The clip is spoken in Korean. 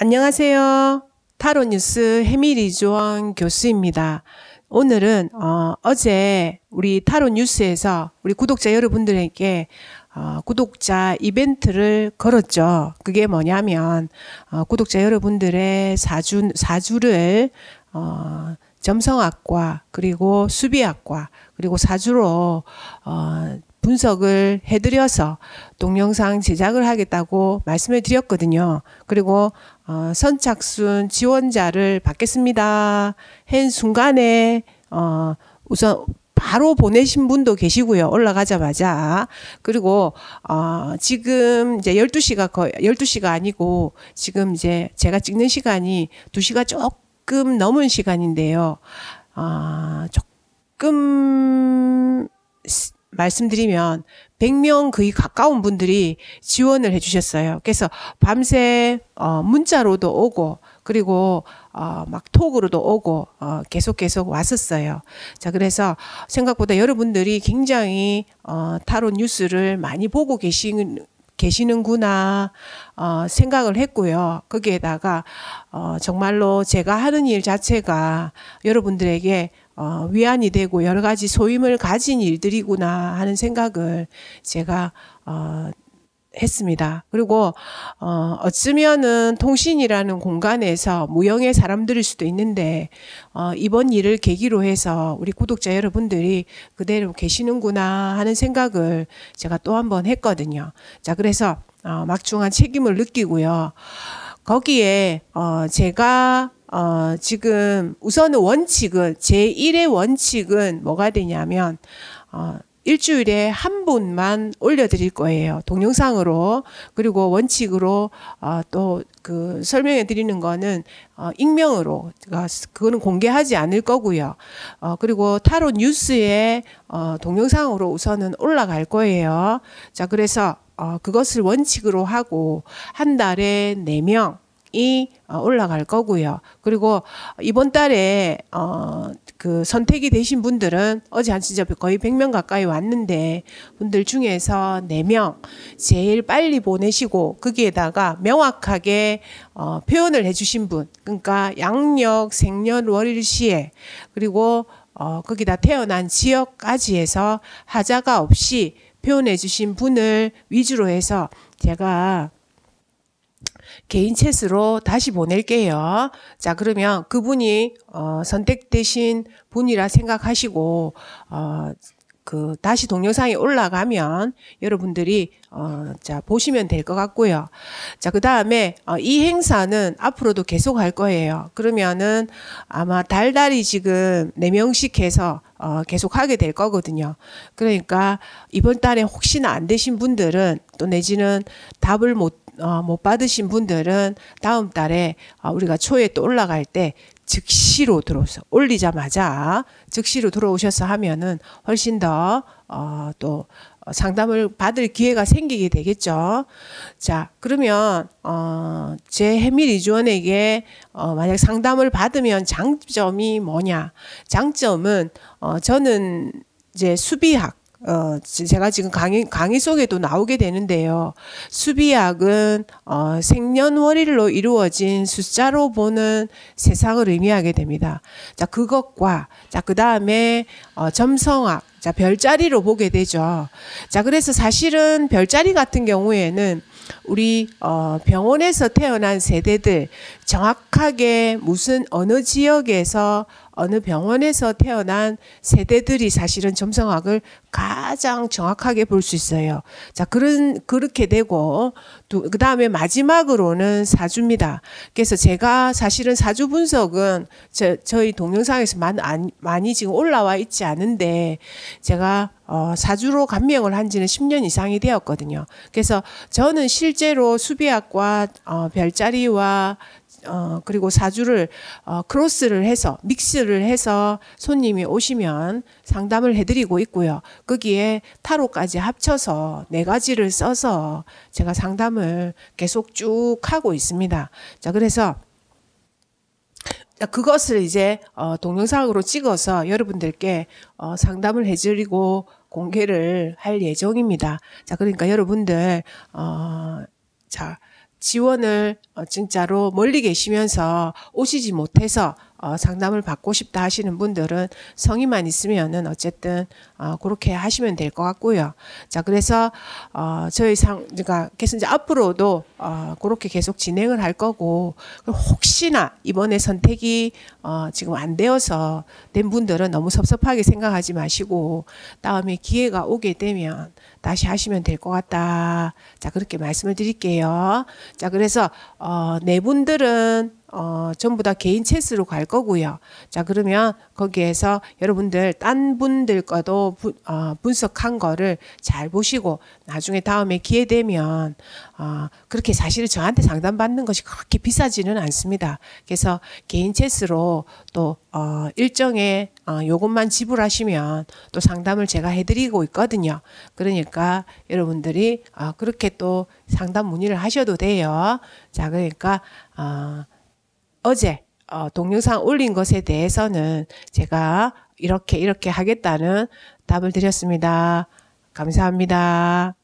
안녕하세요. 타로뉴스 해밀이조원 교수입니다. 오늘은 어, 어제 우리 타로뉴스에서 우리 구독자 여러분들에게 어, 구독자 이벤트를 걸었죠. 그게 뭐냐면 어, 구독자 여러분들의 사주, 사주를 어, 점성학과 그리고 수비학과 그리고 사주로 어, 분석을 해드려서 동영상 제작을 하겠다고 말씀을 드렸거든요. 그리고 어, 선착순 지원자를 받겠습니다. 한 순간에 어, 우선 바로 보내신 분도 계시고요. 올라가자마자. 그리고, 어, 지금 이제 12시가 거의, 12시가 아니고, 지금 이제 제가 찍는 시간이 2시가 조금 넘은 시간인데요. 아, 어, 조금, 말씀드리면 100명 거의 가까운 분들이 지원을 해주셨어요. 그래서 밤새 어, 문자로도 오고 그리고 어, 막 톡으로도 오고 어, 계속 계속 왔었어요. 자 그래서 생각보다 여러분들이 굉장히 어, 타로 뉴스를 많이 보고 계시 계시는구나 어, 생각을 했고요. 거기에다가 어, 정말로 제가 하는 일 자체가 여러분들에게 어, 위안이 되고 여러 가지 소임을 가진 일들이구나 하는 생각을 제가 어, 했습니다. 그리고 어 어쩌면은 통신이라는 공간에서 무형의 사람들일 수도 있는데 어 이번 일을 계기로 해서 우리 구독자 여러분들이 그대로 계시는구나 하는 생각을 제가 또 한 번 했거든요. 자 그래서 어 막중한 책임을 느끼고요. 거기에 어 제가 어 지금 우선 원칙은 제 1의 원칙은 뭐가 되냐면 어 일주일에 한 분만 올려드릴 거예요. 동영상으로. 그리고 원칙으로 어, 또그 설명해 드리는 거는 어, 익명으로. 그거는 공개하지 않을 거고요. 어, 그리고 타로 뉴스에 어, 동영상으로 우선은 올라갈 거예요. 자, 그래서 어, 그것을 원칙으로 하고 한 달에 네명 이 어, 올라갈 거고요. 그리고 이번 달에 어 그 선택이 되신 분들은 어제 한 진짜 거의 100명 가까이 왔는데 분들 중에서 4명 제일 빨리 보내시고 거기에다가 명확하게 어 표현을 해주신 분 그러니까 양력 생년월일시에 그리고 어 거기다 태어난 지역까지 해서 하자가 없이 표현해 주신 분을 위주로 해서 제가 개인 챗으로 다시 보낼게요. 자, 그러면 그분이 어, 선택되신 분이라 생각하시고 어, 그 다시 동영상이 올라가면 여러분들이 어, 자 보시면 될 것 같고요. 자그 다음에 어, 이 행사는 앞으로도 계속 할 거예요. 그러면은 아마 달달이 지금 네 명씩 해서 어, 계속 하게 될 거거든요. 그러니까 이번 달에 혹시나 안 되신 분들은 또 내지는 답을 못 어, 못 뭐 받으신 분들은 다음 달에 어, 우리가 초에 또 올라갈 때 즉시로 들어오셔 올리자마자 즉시로 들어오셔서 하면은 훨씬 더또 어, 상담을 받을 기회가 생기게 되겠죠. 자, 그러면 어, 제 해밀 이주원에게 어, 만약 상담을 받으면 장점이 뭐냐? 장점은 어, 저는 이제 수비학 어, 제가 지금 강의, 강의 속에도 나오게 되는데요. 수비약은 어, 생년월일로 이루어진 숫자로 보는 세상을 의미하게 됩니다. 자, 그것과, 자, 그 다음에 어, 점성학, 자, 별자리로 보게 되죠. 자, 그래서 사실은 별자리 같은 경우에는 우리 어, 병원에서 태어난 세대들 정확하게 무슨 어느 지역에서 어느 병원에서 태어난 세대들이 사실은 점성학을 가장 정확하게 볼 수 있어요. 자, 그런, 그렇게 되고, 그 다음에 마지막으로는 사주입니다. 그래서 제가 사실은 사주 분석은 저, 희 동영상에서 많, 안, 많이 지금 올라와 있지 않은데, 제가 어, 사주로 감명을 한 지는 10년 이상이 되었거든요. 그래서 저는 실제로 수비학과 어, 별자리와 어, 그리고 사주를 어, 크로스를 해서 믹스를 해서 손님이 오시면 상담을 해드리고 있고요. 거기에 타로까지 합쳐서 네 가지를 써서 제가 상담을 계속 쭉 하고 있습니다. 자, 그래서 그것을 이제 어, 동영상으로 찍어서 여러분들께 어, 상담을 해드리고 공개를 할 예정입니다. 자, 그러니까 여러분들 어, 자. 지원을 어, 진짜로 멀리 계시면서 오시지 못해서 어, 상담을 받고 싶다 하시는 분들은 성의만 있으면은 어쨌든 어, 그렇게 하시면 될 것 같고요. 자 그래서 어, 저희 상 그러니까 계속 이제 앞으로도 어, 그렇게 계속 진행을 할 거고 혹시나 이번에 선택이 어, 지금 안 되어서 된 분들은 너무 섭섭하게 생각하지 마시고 다음에 기회가 오게 되면 다시 하시면 될 것 같다. 자 그렇게 말씀을 드릴게요. 자 그래서 어, 네 분들은 어, 전부 다 개인 체스로 갈 거고요. 자, 그러면 거기에서 여러분들 딴 분들 과도 어, 분석한 거를 잘 보시고 나중에 다음에 기회 되면 어, 그렇게 사실 저한테 상담받는 것이 그렇게 비싸지는 않습니다. 그래서 개인 체스로 또 어, 일정에 어, 요것만 지불하시면 또 상담을 제가 해드리고 있거든요. 그러니까 여러분들이 어, 그렇게 또 상담 문의를 하셔도 돼요. 자, 그러니까 어, 어제 어, 동영상 올린 것에 대해서는 제가 이렇게 이렇게 하겠다는 답을 드렸습니다. 감사합니다.